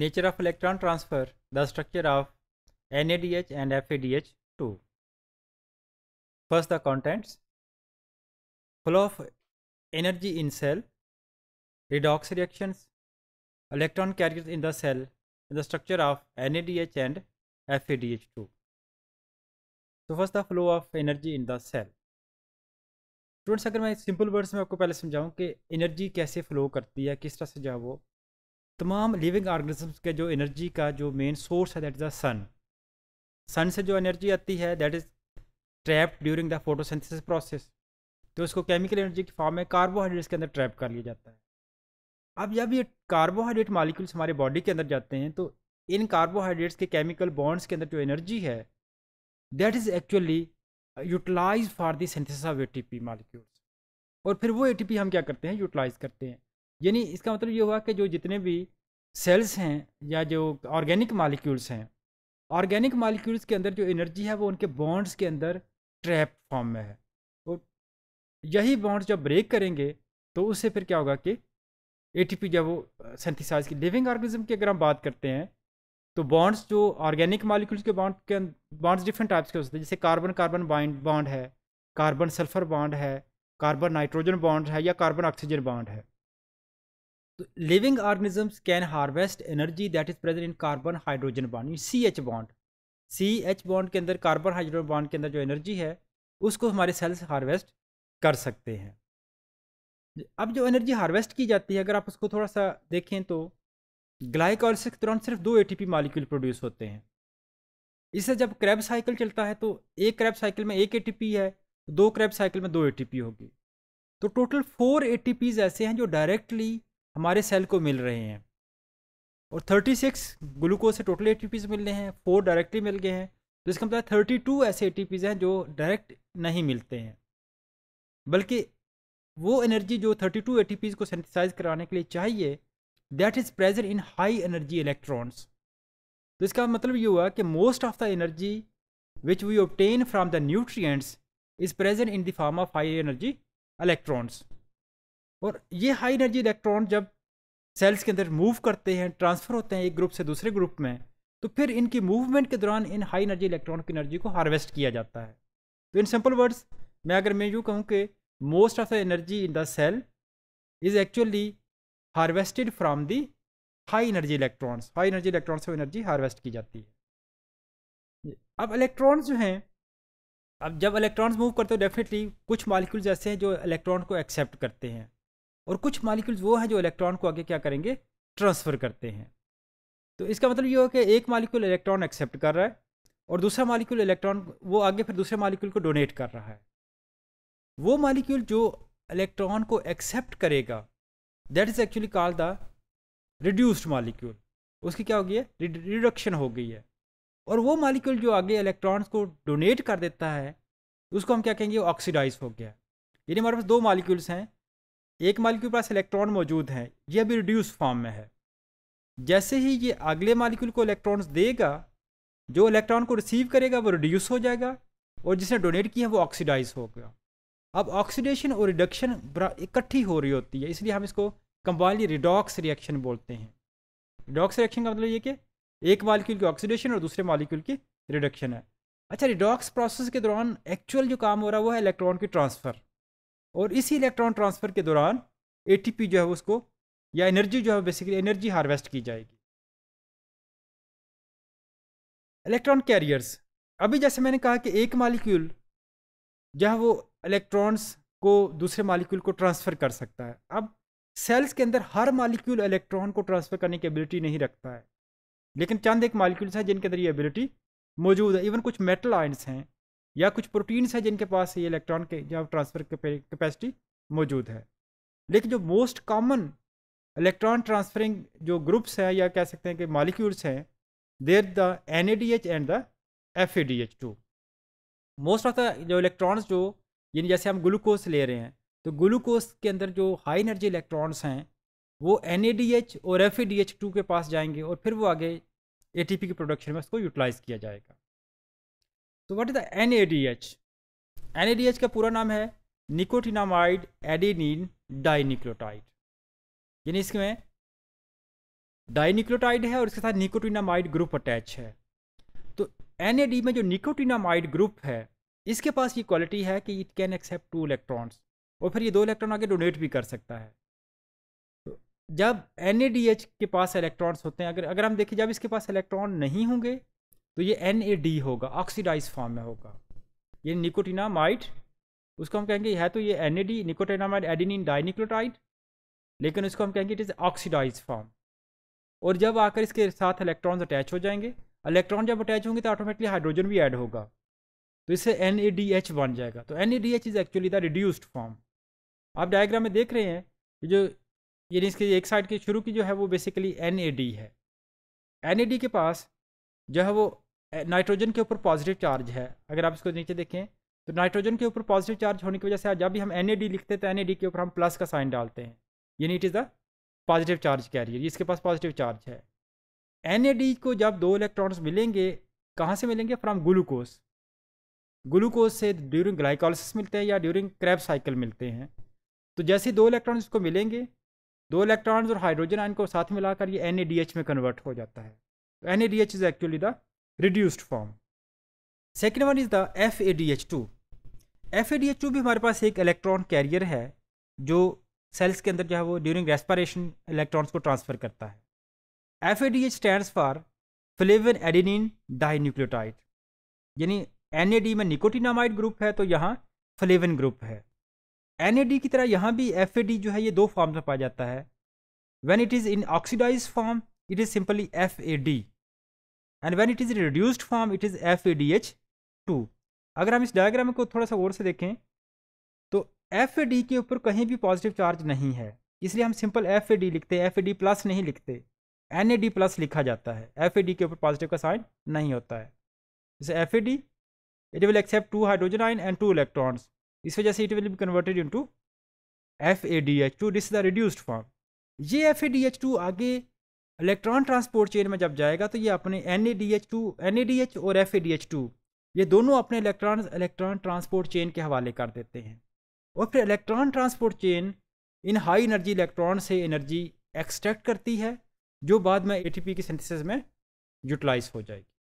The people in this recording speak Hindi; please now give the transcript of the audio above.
nature of electron transfer the structure of N A D H and F A D H two first the contents flow of energy in cell redox reactions electron carrier in the cell in the structure of N A D H and F A D H two तो first the flow of energy in the cell students अगर मैं सिंपल वर्ड्स में आपको पहले समझाऊँ कि एनर्जी कैसे फ्लो करती है किस तरह से जो है वो तमाम लिविंग ऑर्गेनिजम्स के जो एनर्जी का जो मेन सोर्स है that is the sun sun से जो एनर्जी आती है that is trap during the photosynthesis process तो इसको केमिकल एनर्जी की फॉर्म में कार्बोहाइड्रेट्स के अंदर ट्रैप कर लिया जाता है अब जब ये कार्बोहाइड्रेट मालिक्यूल्स हमारे बॉडी के अंदर जाते हैं तो इन कार्बोहाइड्रेट्स के केमिकल बॉन्ड्स के अंदर जो एनर्जी है that is actually utilise for the synthesis of P molecules और फिर वो पी हम क्या करते हैं यूटिलाइज करते हैं यानी इसका मतलब ये हुआ कि जो जितने भी सेल्स हैं या जो ऑर्गेनिक मालिक्यूल्स हैं ऑर्गेनिक मालिक्यूल्स के अंदर जो एनर्जी है वो उनके बॉन्ड्स के अंदर ट्रैप फॉर्म में है और तो यही बॉन्ड्स जब ब्रेक करेंगे तो उससे फिर क्या होगा कि एटीपी जब वो सेंथिसाइज की लिविंग ऑर्गेनिज्म की अगर हम बात करते हैं तो बॉन्ड्स जो ऑर्गेनिक मालिक्यूल्स के बॉन्ड के बॉन्ड्स डिफरेंट टाइप्स के होते हैं जैसे कार्बन कार्बन बाइंड बॉन्ड है कार्बन सल्फर बॉन्ड है कार्बन नाइट्रोजन बॉन्ड है या कार्बन ऑक्सीजन बॉन्ड है living organisms can harvest energy that is present in carbon hydrogen bond C H bond C H bond के अंदर कार्बन हाइड्रोजन बॉन्ड के अंदर जो एनर्जी है उसको हमारे सेल्स हार्वेस्ट कर सकते हैं अब जो एनर्जी हार्वेस्ट की जाती है अगर आप उसको थोड़ा सा देखें तो ग्लाइकोलिसिस के दौरान सिर्फ दो एटीपी मॉलिक्यूल प्रोड्यूस होते हैं इससे जब क्रैब साइकिल चलता है तो एक क्रैब साइकिल में एक एटीपी है दो क्रैब साइकिल में दो एटीपी होगी तो टोटल फोर एटीपीज ऐसे हैं जो डायरेक्टली हमारे सेल को मिल रहे हैं और 36 ग्लूकोज से टोटल ए मिल रहे हैं फोर डायरेक्टली मिल गए हैं तो इसका मतलब थर्टी टू ऐसे ए हैं जो डायरेक्ट नहीं मिलते हैं बल्कि वो एनर्जी जो थर्टी टू ए को सेंथिसाइज कराने के लिए चाहिए that is present in high energy electrons तो इसका मतलब ये हुआ कि most of the energy which we obtain from the nutrients is present in the form of high energy electrons और ये हाई एनर्जी इलेक्ट्रॉन जब सेल्स के अंदर मूव करते हैं ट्रांसफ़र होते हैं एक ग्रुप से दूसरे ग्रुप में तो फिर इनकी मूवमेंट के दौरान इन हाई एनर्जी इलेक्ट्रॉन की एनर्जी को हार्वेस्ट किया जाता है तो इन सिंपल वर्ड्स मैं अगर मैं यूँ कहूँ कि most of the energy in the cell is actually harvested from the high energy electrons high energy electron से एनर्जी हार्वेस्ट की जाती है अब इलेक्ट्रॉन्स जो हैं अब जब इलेक्ट्रॉन्स मूव करते हो डेफिनेटली कुछ मालिक्यूल्स ऐसे हैं जो इलेक्ट्रॉन को एक्सेप्ट करते हैं और कुछ मालिक्यूल्स वो हैं जो इलेक्ट्रॉन को आगे क्या करेंगे ट्रांसफ़र करते हैं तो इसका मतलब ये हो कि एक मालिक्यूल इलेक्ट्रॉन एक्सेप्ट कर रहा है और दूसरा मालिक्यूल इलेक्ट्रॉन वो आगे फिर दूसरे मालिक्यूल को डोनेट कर रहा है वो मालिक्यूल जो इलेक्ट्रॉन को एक्सेप्ट करेगा that is actually call the reduced molecule उसकी क्या हो गई है रिडक्शन हो गई है और वो मालिक्यूल जो आगे इलेक्ट्रॉन्स को डोनेट कर देता है उसको हम क्या कहेंगे ऑक्सीडाइज हो गया यानी हमारे पास दो मालिक्यूल्स हैं एक मालिक्यूल के पास इलेक्ट्रॉन मौजूद हैं यह भी रिड्यूस फॉर्म में है जैसे ही ये अगले मालिक्यूल को इलेक्ट्रॉन्स देगा जो इलेक्ट्रॉन को रिसीव करेगा वो रिड्यूस हो जाएगा और जिसने डोनेट किया वो ऑक्सीडाइज होगा अब ऑक्सीडेशन और रिडक्शन इकट्ठी हो रही होती है इसलिए हम इसको कंबाइनली रिडॉक्स रिएक्शन बोलते हैं रिडॉक्स रिएक्शन का मतलब ये कि एक मालिक्यूल की ऑक्सीडेशन और दूसरे मालिक्यूल की रिडक्शन है अच्छा रिडॉक्स प्रोसेस के दौरान एक्चुअल जो काम हो रहा है वो है इलेक्ट्रॉन की ट्रांसफ़र और इसी इलेक्ट्रॉन ट्रांसफ़र के दौरान एटीपी जो है उसको या एनर्जी जो है बेसिकली एनर्जी हार्वेस्ट की जाएगी इलेक्ट्रॉन कैरियर्स अभी जैसे मैंने कहा कि एक मालिक्यूल जो है वो इलेक्ट्रॉन्स को दूसरे मालिक्यूल को ट्रांसफ़र कर सकता है अब सेल्स के अंदर हर मालिक्यूल इलेक्ट्रॉन को ट्रांसफ़र करने की एबिलिटी नहीं रखता है लेकिन चंद एक मालिक्यूल्स हैं जिनके अंदर ये एबिलिटी मौजूद है इवन कुछ मेटल आयंस हैं या कुछ प्रोटीन्स हैं जिनके पास ये इलेक्ट्रॉन के या ट्रांसफर कैपेसिटी मौजूद है लेकिन जो मोस्ट कॉमन इलेक्ट्रॉन ट्रांसफरिंग जो ग्रुप्स हैं या कह सकते हैं कि मालिक्यूल्स हैं there the N and the F most of the जो इलेक्ट्रॉन्स जो यानी जैसे हम ग्लूकोज ले रहे हैं तो ग्लूकोज के अंदर जो हाई एनर्जी इलेक्ट्रॉन्स हैं वो एन और एफ के पास जाएंगे और फिर वो आगे ए की प्रोडक्शन में उसको यूटिलाइज़ किया जाएगा तो what is the NADH NADH का पूरा नाम है निकोटिनामाइड एडिनिन डाइनिक्लोटाइड यानी इसमें डाइनिक्लोटाइड है और इसके साथ निकोटिनामाइड ग्रुप अटैच है तो एन में जो निकोटिनामाइड ग्रुप है इसके पास ये क्वालिटी है कि it can accept two electrons और फिर ये दो इलेक्ट्रॉन आगे डोनेट भी कर सकता है तो जब एन के पास इलेक्ट्रॉन्स होते हैं अगर अगर हम देखें जब इसके पास इलेक्ट्रॉन नहीं होंगे तो ये एन ए डी होगा ऑक्सीडाइज फॉर्म में होगा ये निकोटिनामाइड उसको हम कहेंगे है तो ये N A D nicotinamide adenine dinucleotide लेकिन उसको हम कहेंगे इट इज़ ऑक्सीडाइज फॉर्म और जब आकर इसके साथ इलेक्ट्रॉन्स अटैच हो जाएंगे इलेक्ट्रॉन जब अटैच होंगे तो ऑटोमेटिकली हाइड्रोजन भी ऐड होगा तो इससे एन ए डी एच बन जाएगा तो N A D H is actually the reduced form आप डायग्राम में देख रहे हैं कि जो यानी इसके एक साइड की शुरू की जो है वो बेसिकली एन ए डी है एन ए डी के पास जो है वो नाइट्रोजन के ऊपर पॉजिटिव चार्ज है अगर आप इसको नीचे देखें तो नाइट्रोजन के ऊपर पॉजिटिव चार्ज होने की वजह से जब भी हम एन लिखते हैं तो एन के ऊपर हम प्लस का साइन डालते हैं यानी it is the positive charge carrier इसके पास पॉजिटिव चार्ज है एन को जब दो इलेक्ट्रॉन्स मिलेंगे कहाँ से मिलेंगे फ्रॉम ग्लूकोज ग्लूकोज से ड्यूरिंग ग्लाइकोलिस मिलते हैं या ड्यूरिंग क्रैप साइकिल मिलते हैं तो जैसे दो इलेक्ट्रॉन्स इसको मिलेंगे दो इलेक्ट्रॉन्स और हाइड्रोजन आयन को साथ मिलाकर ये एन में कन्वर्ट हो जाता है तो N is actually the reduced form second one is the F A D H two F A D H two भी हमारे पास एक इलेक्ट्रॉन कैरियर है जो सेल्स के अंदर जो है वो ड्यूरिंग रेस्पारेशन इलेक्ट्रॉन्स को ट्रांसफर करता है F A D H stand for flavin adenine dinucleotide यानी एन ए डी में निकोटिनामाइड ग्रुप है तो यहाँ फ्लेवन ग्रुप है एन ए डी की तरह यहाँ भी एफ ए डी जो है ये दो फॉर्म में पाया जाता है when it is in oxidise form it is simply F A D and when it is reduced form it is F A D H two अगर हम इस डायग्राम को थोड़ा सा और से देखें तो एफ ए डी के ऊपर कहीं भी पॉजिटिव चार्ज नहीं है इसलिए हम सिंपल एफ ए डी लिखते हैं एफ ए डी प्लस नहीं लिखते एन ए डी प्लस लिखा जाता है एफ ए डी के ऊपर पॉजिटिव का साइन नहीं होता है जैसे F A D it will accept two hydrogen ion and two electrons इस वजह से it will be converted into F A D H two this the reduced form ये F A D H two आगे इलेक्ट्रॉन ट्रांसपोर्ट चेन में जब जाएगा तो ये अपने N A D H two N A D H और F A D H two ये दोनों अपने इलेक्ट्रॉन इलेक्ट्रॉन ट्रांसपोर्ट चेन के हवाले कर देते हैं और फिर इलेक्ट्रॉन ट्रांसपोर्ट चेन इन हाई एनर्जी इलेक्ट्रॉन से एनर्जी एक्सट्रैक्ट करती है जो बाद में एटीपी की सिंथेसिस में यूटिलाइज हो जाएगी